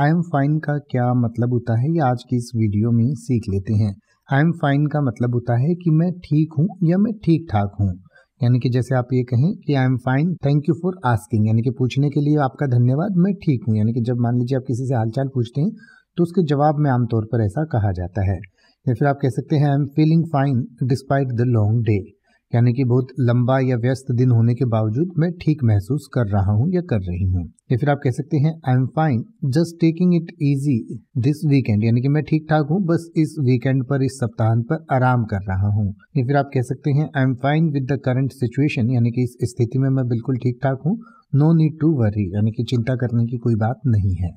I am fine का क्या मतलब होता है ये आज की इस वीडियो में सीख लेते हैं आई एम फाइन का मतलब होता है कि मैं ठीक हूँ या मैं ठीक ठाक हूँ यानी कि जैसे आप ये कहें कि I am fine thank you for asking यानी कि पूछने के लिए आपका धन्यवाद मैं ठीक हूँ यानी कि जब मान लीजिए आप किसी से हालचाल पूछते हैं तो उसके जवाब में आमतौर पर ऐसा कहा जाता है या फिर आप कह सकते हैं I am feeling fine despite the long day यानी कि बहुत लंबा या व्यस्त दिन होने के बावजूद मैं ठीक महसूस कर रहा हूँ या कर रही हूँ या फिर आप कह सकते हैं I am fine just taking it easy this weekend यानी कि मैं ठीक ठाक हूँ बस इस वीकेंड पर इस सप्ताह पर आराम कर रहा हूँ या फिर आप कह सकते हैं I am fine with the current situation यानी कि इस स्थिति में मैं बिल्कुल ठीक ठाक हूँ नो नीड टू वरी यानी कि चिंता करने की कोई बात नहीं है